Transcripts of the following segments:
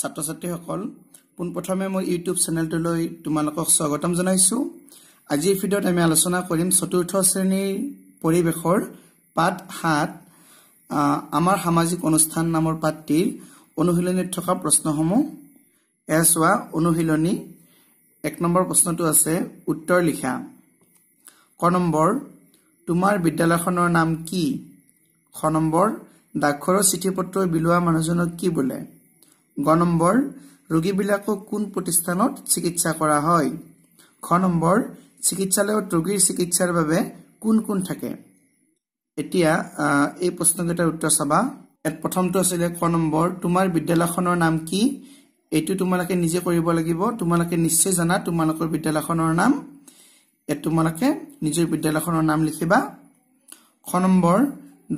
ছাত্ৰ ছাত্ৰীসকল পোনপ্ৰথমে মই ইউটিউব চেনেলটোলৈ তোমালোকক স্বাগতম জনাইছোঁ আজিৰ ভিডিঅ'ত আমি আলোচনা কৰিম চতুৰ্থ শ্ৰেণীৰ পৰিৱেশৰ পাত সাত আমাৰ সামাজিক অনুষ্ঠান নামৰ পাতটিৰ অনুশীলনীত থকা প্ৰশ্নসমূহ এছ ৱা অনুশীলনী এক নম্বৰ প্ৰশ্নটো আছে উত্তৰ লিখা ক নম্বৰ তোমাৰ বিদ্যালয়খনৰ নাম কি খ নম্বৰ ডাকঘৰৰ চিঠি পত্ৰ বিলোৱা মানুহজনক কি বোলে গ নম্বৰ ৰোগীবিলাকক কোন প্ৰতিষ্ঠানত চিকিৎসা কৰা হয় খ নম্বৰ চিকিৎসালয়ত ৰোগীৰ চিকিৎসাৰ বাবে কোন কোন থাকে এতিয়া এই প্ৰশ্নকেইটাৰ উত্তৰ চাবা প্ৰথমটো আছিলে খ নম্বৰ তোমাৰ বিদ্যালয়খনৰ নাম কি এইটো তোমালোকে নিজে কৰিব লাগিব তোমালোকে নিশ্চয় জানা তোমালোকৰ বিদ্যালয়খনৰ নাম ইয়াত তোমালোকে নিজৰ বিদ্যালয়খনৰ নাম লিখিবা খ নম্বৰ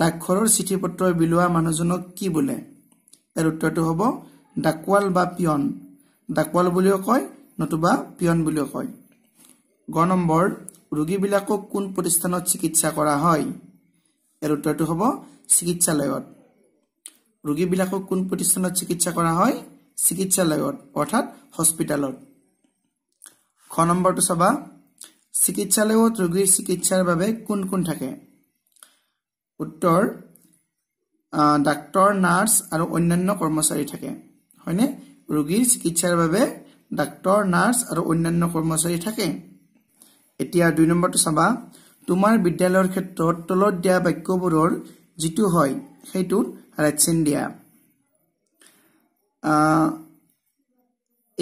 ডাকঘৰৰ চিঠি পত্ৰ বিলোৱা মানুহজনক কি বোলে ইয়াৰ উত্তৰটো হ'ব ডাকোৱাল বা পিয়ন ডাকোৱাল বুলিও কয় নতুবা পিয়ন বুলিও কয় গ নম্বৰ ৰোগীবিলাকক কোন প্ৰতিষ্ঠানত চিকিৎসা কৰা হয় ইয়াৰ উত্তৰটো হ'ব চিকিৎসালয়ত ৰোগীবিলাকক কোন প্ৰতিষ্ঠানত চিকিৎসা কৰা হয় চিকিৎসালয়ত অৰ্থাৎ হস্পিটেলত খ নম্বৰটো চাবা চিকিৎসালয়ত ৰোগীৰ চিকিৎসাৰ বাবে কোন কোন থাকে উত্তৰ ডাক্তৰ নাৰ্ছ আৰু অন্যান্য কৰ্মচাৰী থাকে হয়নে ৰোগীৰ চিকিৎসাৰ বাবে ডাক্তৰ নাৰ্ছ আৰু অন্যান্য কৰ্মচাৰী থাকে এতিয়া দুই নম্বৰটো চাবা তোমাৰ বিদ্যালয়ৰ ক্ষেত্ৰত তলত দিয়া বাক্যবোৰৰ যিটো হয় সেইটোত ৰাইটচেন দিয়া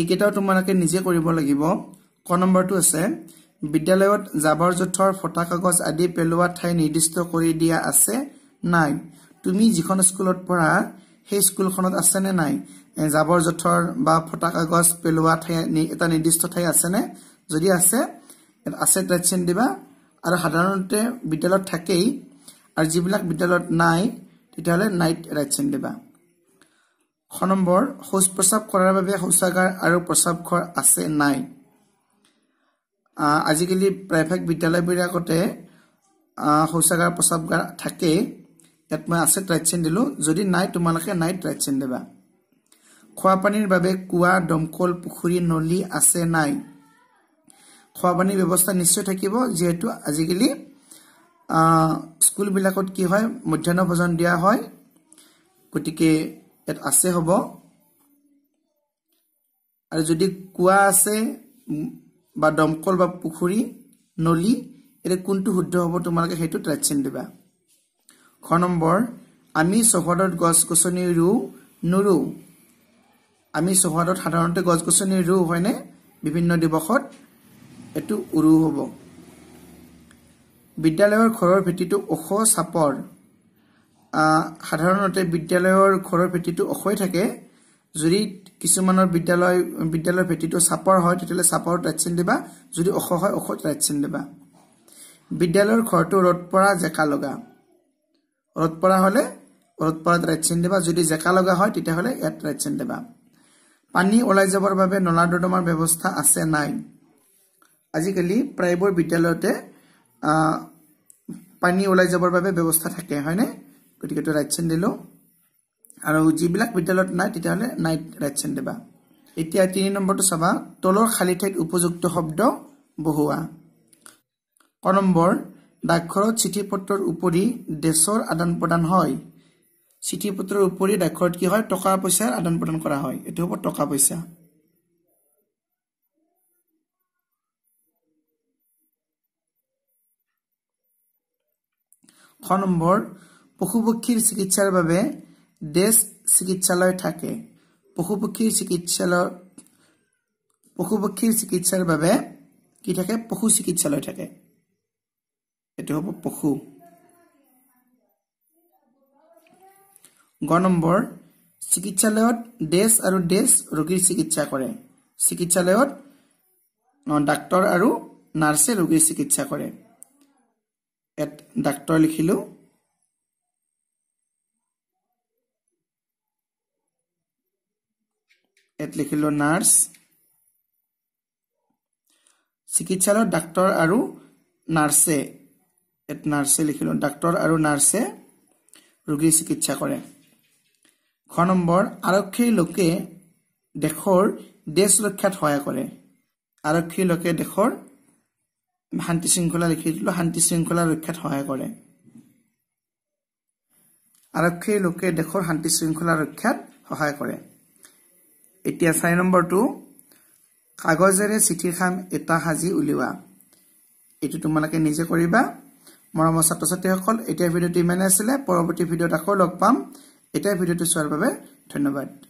এইকেইটাও তোমালোকে নিজে কৰিব লাগিব ক নম্বৰটো আছে বিদ্যালয়ত জাবৰ জোঁথৰ ফটা কাগজ আদি পেলোৱা ঠাই নিৰ্দিষ্ট কৰি দিয়া আছে নাই তুমি যিখন স্কুলত পঢ়া সেই স্কুলখনত আছেনে নাই জাবৰ জোঁথৰ বা ফটা কাগজ পেলোৱা ঠাই এটা নিৰ্দিষ্ট ঠাই আছেনে যদি আছে আছে টেটচিন দিবা আৰু সাধাৰণতে বিদ্যালয়ত থাকেই আৰু যিবিলাক বিদ্যালয়ত নাই তেতিয়াহ'লে নাইট ৰাইটচিন দিবা শ নম্বৰ শৌচ প্ৰস্ৰাৱ কৰাৰ বাবে শৌচাগাৰ আৰু প্ৰস্ৰাৱঘৰ আছে নাই আজিকালি প্ৰায়ভাগ বিদ্যালয়বিলাকতে শৌচাগাৰ প্ৰস্ৰাৱগাৰ থাকেই ইয়াত মই আছে ট্ৰাইটচিন দিলোঁ যদি নাই তোমালোকে নাইট ৰাইটচিন দিবা খোৱাপানীৰ বাবে কুঁৱা দমকল পুখুৰী নলী আছে নাই খোৱাপানীৰ ব্যৱস্থা নিশ্চয় থাকিব যিহেতু আজিকালি স্কুলবিলাকত কি হয় মধ্যাহ্ন ভোজন দিয়া হয় গতিকে ইয়াত আছে হ'ব আৰু যদি কুঁৱা আছে বা দমকল বা পুখুৰী নলী এতিয়া কোনটো শুদ্ধ হ'ব তোমালোকে সেইটো ট্ৰেচিন দিবা ঘৰ নম্বৰ আমি চৌহদত গছ গছনি ৰুওঁ নুৰুওঁ আমি চৌহদত সাধাৰণতে গছ গছনি ৰু হয়নে বিভিন্ন দিৱসত এইটো উৰু হ'ব বিদ্যালয়ৰ ঘৰৰ ভেটিটো ওখ চাপৰ সাধাৰণতে বিদ্যালয়ৰ ঘৰৰ ভেটিটো ওখই থাকে যদি কিছুমানৰ বিদ্যালয় বিদ্যালয়ৰ ভেটিটো চাপৰ হয় তেতিয়াহ'লে চাপৰত ৰাইট চেন দিবা যদি ওখ হয় ওখ ৰাইট চেন দিবা বিদ্যালয়ৰ ঘৰটো ৰ'দ পৰা জেকা লগা ৰ'দ পৰা হ'লে ৰ'দ পৰাত ৰাইট চেন দিবা যদি জেকা লগা হয় তেতিয়াহ'লে ইয়াত ৰাইট চেন দিবা পানী ওলাই যাবৰ বাবে নলা দৰ্দমাৰ ব্যৱস্থা আছে নাই আজিকালি প্ৰায়বোৰ বিদ্যালয়তে পানী ওলাই যাবৰ বাবে ব্যৱস্থা থাকে হয়নে গতিকে তই ৰাইট চেণ্ড দিলোঁ আৰু যিবিলাক বিদ্যালয়ত নাই তেতিয়াহ'লে নাইট ৰাইট চেণ্ড দিবা এতিয়া তিনি নম্বৰটো চাবা তলৰ খালী ঠাইত উপযুক্ত শব্দ বহুৱা ক নম্বৰ ডাকঘৰত চিঠি পত্ৰৰ উপৰি ডেছৰ আদান প্ৰদান হয় চিঠি পত্ৰৰ উপৰি ডাকঘৰত কি হয় টকা পইচাৰ আদান প্ৰদান কৰা হয় এইটো হ'ব টকা পইচা শ নম্বৰ পশুপক্ষীৰ চিকিৎসাৰ বাবে দেশ চিকিৎসালয় থাকে পশুপক্ষীৰ চিকিৎসালয় পশুপক্ষীৰ চিকিৎসাৰ বাবে কি থাকে পশু চিকিৎসালয় থাকে এইটো হ'ব পশু গ নম্বৰ চিকিৎসালয়ত ডেছ আৰু ডেছ ৰোগীৰ চিকিৎসা কৰে চিকিৎসালয়ত ডাক্তৰ আৰু নাৰ্ছে ৰোগীৰ চিকিৎসা কৰে ডাক্তৰ লিখিলোঁ এট লিখিলোঁ নাৰ্ছ চিকিৎসালয়ত ডাক্তৰ আৰু নাৰ্ছে এট নাৰ্ছে লিখিলোঁ ডাক্তৰ আৰু নাৰ্ছে ৰোগীৰ চিকিৎসা কৰে ছ নম্বৰ আৰক্ষীৰ লোকে দেশৰ দেশ ৰক্ষাত সহায় কৰে আৰক্ষীৰ লোকে দেশৰ শান্তি শৃংখলা লিখি দিলোঁ শান্তি শৃংখলা ৰক্ষাত সহায় কৰে আৰক্ষীৰ লোকে দেশৰ শান্তি শৃংখলা ৰক্ষাত সহায় কৰে এতিয়া চাৰি নম্বৰটো কাগজেৰে চিঠিৰ খাম এটা সাজি উলিওৱা এইটো তোমালোকে নিজে কৰিবা মৰমৰ ছাত্ৰ ছাত্ৰীসকল এতিয়া ভিডিঅ'টো ইমানেই আছিলে পৰৱৰ্তী ভিডিঅ'ত আকৌ লগ পাম এটাই ভিডিঅ'টো চোৱাৰ বাবে ধন্যবাদ